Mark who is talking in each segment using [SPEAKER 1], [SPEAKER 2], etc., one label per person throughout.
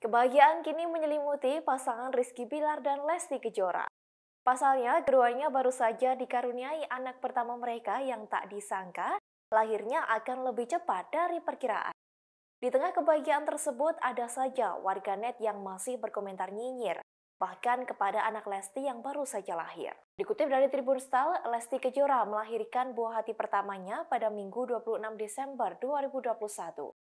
[SPEAKER 1] Kebahagiaan kini menyelimuti pasangan Rizky Bilar dan Lesti Kejora. Pasalnya, keduanya baru saja dikaruniai anak pertama mereka yang tak disangka lahirnya akan lebih cepat dari perkiraan. Di tengah kebahagiaan tersebut, ada saja warganet yang masih berkomentar nyinyir bahkan kepada anak Lesti yang baru saja lahir. Dikutip dari Tribun Style, Lesti Kejora melahirkan buah hati pertamanya pada Minggu 26 Desember 2021.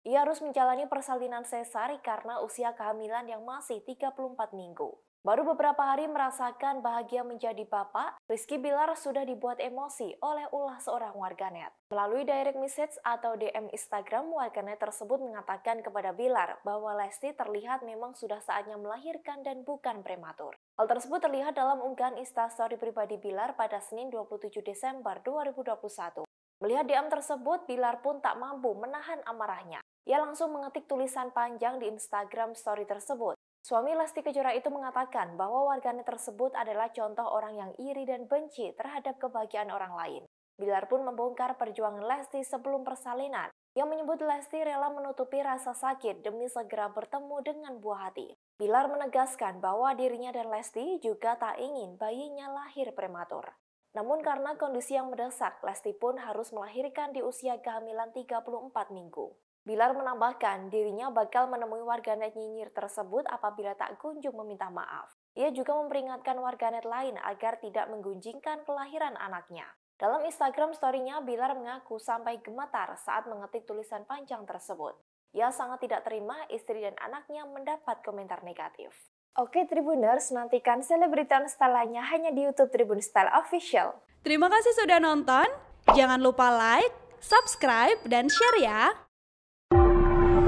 [SPEAKER 1] Ia harus menjalani persalinan sesari karena usia kehamilan yang masih 34 minggu. Baru beberapa hari merasakan bahagia menjadi bapak, Rizky Bilar sudah dibuat emosi oleh ulah seorang warganet. Melalui direct message atau DM Instagram, warganet tersebut mengatakan kepada Bilar bahwa Lesti terlihat memang sudah saatnya melahirkan dan bukan prematur. Hal tersebut terlihat dalam unggahan instastory pribadi Bilar pada Senin 27 Desember 2021. Melihat DM tersebut, Bilar pun tak mampu menahan amarahnya. Ia langsung mengetik tulisan panjang di Instagram story tersebut. Suami Lesti Kejora itu mengatakan bahwa warganet tersebut adalah contoh orang yang iri dan benci terhadap kebahagiaan orang lain. Bilar pun membongkar perjuangan Lesti sebelum persalinan, yang menyebut Lesti rela menutupi rasa sakit demi segera bertemu dengan buah hati. Bilar menegaskan bahwa dirinya dan Lesti juga tak ingin bayinya lahir prematur. Namun karena kondisi yang mendesak, Lesti pun harus melahirkan di usia kehamilan 34 minggu. Bilar menambahkan dirinya bakal menemui warganet nyinyir tersebut apabila tak kunjung meminta maaf. Ia juga memperingatkan warganet lain agar tidak menggunjingkan kelahiran anaknya. Dalam Instagram story-nya, Bilar mengaku sampai gemetar saat mengetik tulisan panjang tersebut. Ia sangat tidak terima istri dan anaknya mendapat komentar negatif. Oke Tribuners, nantikan selebritan setelahnya hanya di Youtube Tribun Style Official. Terima kasih sudah nonton, jangan lupa like, subscribe, dan share ya!